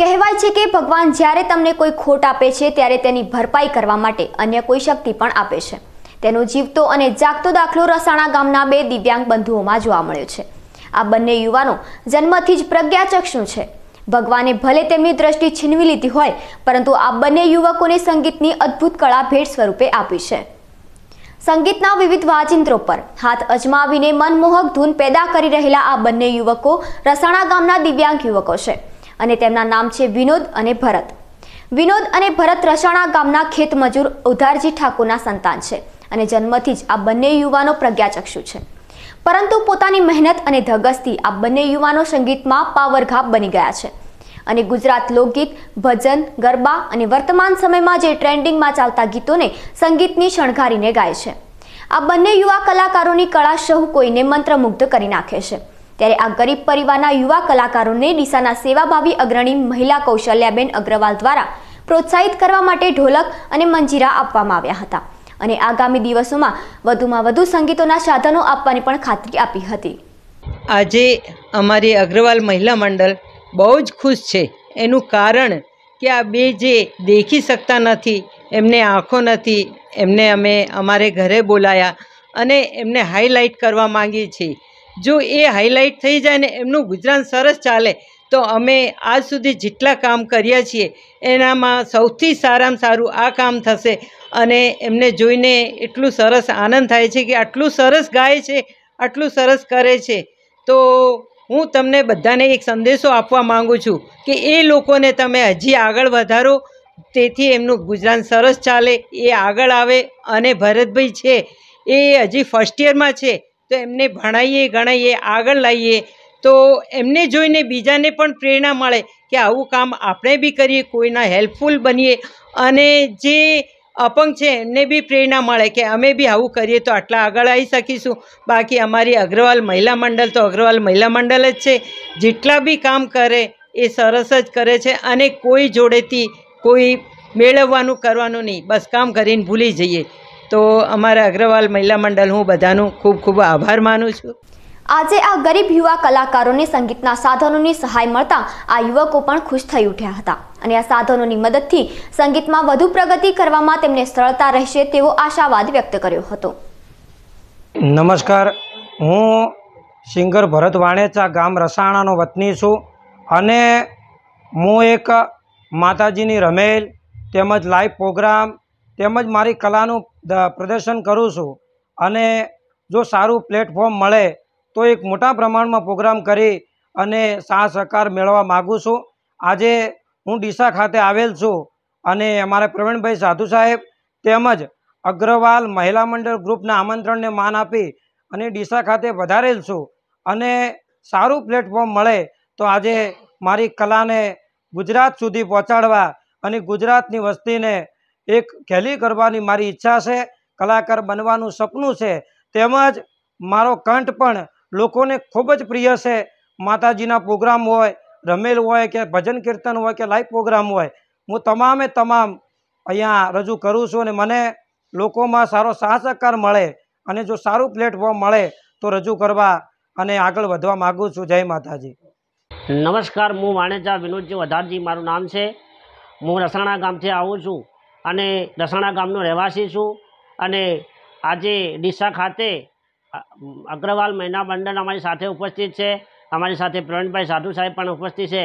કહેવાય છે કે ભગવાન જ્યારે તમને કોઈ ખોટ આપે છે ત્યારે તેની ભરપાઈ કરવા માટે અન્ય કોઈ શક્તિ પણ આપે છે તેનો જીવતો અને જાગતો દાખલો રસાણા ગામના બે દિવ્યાંગ બંધુઓમાં જોવા મળ્યો છે આ બંને યુવાનો જન્મથી જ પ્રજ્ઞાચક્ષુ છે ભગવાને ભલે તેમની દ્રષ્ટિ છીનવી લીધી હોય પરંતુ આ બંને યુવકોને સંગીતની અદ્ભુત કળા ભેટ સ્વરૂપે આપી છે સંગીતના વિવિધ વાજિંત્રો પર હાથ અજમાવીને મનમોહક ધૂન પેદા કરી રહેલા આ બંને યુવકો રસાણા ગામના દિવ્યાંગ યુવકો છે અને તેમના નામ છે વિનોદ અને ભરત વિનોદ અને ભરત રસાણા ગામના ખેતમજૂર ઉધારજી ઠાકોરના સંતાન છે અને જન્મથી જ આ બંને યુવાનો પ્રજ્ઞાચક્ષુ છે પરંતુ પોતાની મહેનત અને ધગસથી આ બંને યુવાનો સંગીતમાં પાવરઘાપ બની ગયા છે અને ગુજરાત લોકગીત ભજન ગરબા અને વર્તમાન સમયમાં જે ટ્રેન્ડિંગમાં ચાલતા ગીતોને સંગીતની શણગારીને ગાય છે આ બંને યુવા કલાકારોની કળા સહુ કોઈને મંત્રમુગ્ધ કરી નાખે છે ત્યારે આ ગરીબ પરિવારના યુવા કલાકારોને ડીસાના સેવાભાવી અગ્રણી મહિલા કૌશલ્યાબેન અગ્રવાલ દ્વારા પ્રોત્સાહિત કરવા માટે ઢોલક અને મંજીરા આપવામાં આવ્યા હતા અને આગામી દિવસોમાં વધુમાં વધુ સંગીતોના સાધનો આપવાની પણ ખાતરી આપી હતી આજે અમારી અગ્રવાલ મહિલા મંડળ બહુ જ ખુશ છે એનું કારણ કે આ બે જે દેખી શકતા નથી એમને આંખો નથી એમને અમે અમારે ઘરે બોલાયા અને એમને હાઇલાઇટ કરવા માંગીએ છીએ જો એ હાઈલાઇટ થઈ જાય ને એમનું ગુજરાન સરસ ચાલે તો અમે આજ સુધી જેટલા કામ કર્યા છીએ એનામાં સૌથી સારામાં સારું આ કામ થશે અને એમને જોઈને એટલું સરસ આનંદ થાય છે કે આટલું સરસ ગાય છે આટલું સરસ કરે છે તો હું તમને બધાને એક સંદેશો આપવા માગું છું કે એ લોકોને તમે હજી આગળ વધારો તેથી એમનું ગુજરાન સરસ ચાલે એ આગળ આવે અને ભરતભાઈ છે એ હજી ફર્સ્ટ યરમાં છે તો એમને ભણાવીએ ગણાવીએ આગળ લાવીએ તો એમને જોઈને બીજાને પણ પ્રેરણા મળે કે આવું કામ આપણે બી કરીએ કોઈના હેલ્પફુલ બનીએ અને જે અપંગ છે એમને બી પ્રેરણા મળે કે અમે બી આવું કરીએ તો આટલા આગળ આવી શકીશું બાકી અમારી અગ્રવાલ મહિલા મંડળ તો અગ્રવાલ મહિલા મંડળ જ છે જેટલા બી કામ કરે એ સરસ જ કરે છે અને કોઈ જોડેથી કોઈ મેળવવાનું કરવાનું નહીં બસ કામ કરીને ભૂલી જઈએ તો અમારા અગ્રવાલ મહિલા મંડળ હું બધાનું ખૂબ ખૂબ આભાર માનું છું આજે આ ગરીબ યુવા કલાકારોને સંગીતના સાધનોની સહાય મળતા આ યુવકો પણ ખુશ થઈ ઉઠ્યા હતા અને આ સાધનોની મદદથી સંગીતમાં વધુ પ્રગતિ કરવામાં તેમને સરળતા રહેશે તેવો આશાવાદ વ્યક્ત કર્યો હતો નમસ્કાર હું સિંગર ભરત વાણેચા ગામ રસાણાનો વતની છું અને હું એક માતાજીની રમેલ તેમજ લાઈવ પ્રોગ્રામ તેમજ મારી કલાનું પ્રદર્શન કરું છું અને જો સારું પ્લેટફોર્મ મળે તો એક મોટા પ્રમાણમાં પ્રોગ્રામ કરી અને સાથ સહકાર મેળવવા માગું છું આજે હું ડીસા ખાતે આવેલ છું અને અમારા પ્રવીણભાઈ સાધુ સાહેબ તેમજ અગ્રવાલ મહિલા મંડળ ગ્રુપના આમંત્રણને માન આપી અને ડીસા ખાતે વધારેલ છું અને સારું પ્લેટફોર્મ મળે તો આજે મારી કલાને ગુજરાત સુધી પહોંચાડવા અને ગુજરાતની વસ્તીને એક કેલી કરવાની મારી ઈચ્છા છે કલાકાર બનવાનું સપનું છે તેમજ મારો કંઠ પણ લોકોને ખૂબ જ પ્રિય છે માતાજીના પ્રોગ્રામ હોય રમેલ હોય કે ભજન કીર્તન હોય કે લાઈવ પ્રોગ્રામ હોય હું તમામે તમામ અહીંયા રજૂ કરું છું અને મને લોકોમાં સારો સાહસકાર મળે અને જો સારું પ્લેટફોર્મ મળે તો રજૂ કરવા અને આગળ વધવા માગું છું જય માતાજી નમસ્કાર હું વાણેજા વિનોદજી વધારજી મારું નામ છે હું રસાણા ગામથી આવું છું અને દસાણા ગામનો રહેવાસી છું અને આજે ડીસા ખાતે અગ્રવાલ મહિના મંડળ અમારી સાથે ઉપસ્થિત છે અમારી સાથે પ્રવીણભાઈ સાધુ સાહેબ પણ ઉપસ્થિત છે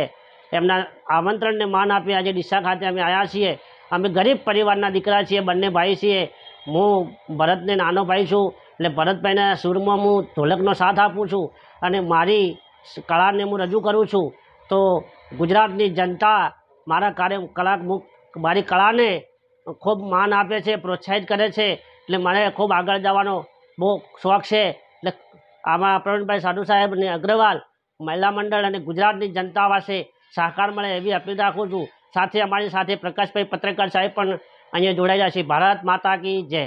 એમના આમંત્રણને માન આપી આજે ડીસા ખાતે અમે આવ્યા છીએ અમે ગરીબ પરિવારના દીકરા છીએ બંને ભાઈ છીએ હું ભરતને નાનો ભાઈ છું એટલે ભરતભાઈના સૂરમાં હું ઢોલકનો સાથ આપું છું અને મારી કળાને હું રજૂ કરું છું તો ગુજરાતની જનતા મારા કાર્ય કલાક મારી કળાને ખૂબ માન આપે છે પ્રોત્સાહિત કરે છે એટલે મને ખૂબ આગળ જવાનો બહુ શોખ છે એટલે આમાં પ્રવીણભાઈ સાધુ સાહેબ અને અગ્રવાલ મહિલા મંડળ અને ગુજરાતની જનતા પાસે સહકાર મળે એવી અપીલ રાખું છું સાથે અમારી સાથે પ્રકાશભાઈ પત્રકાર સાહેબ પણ અહીંયા જોડાયેલા છે ભારત માતા કી જય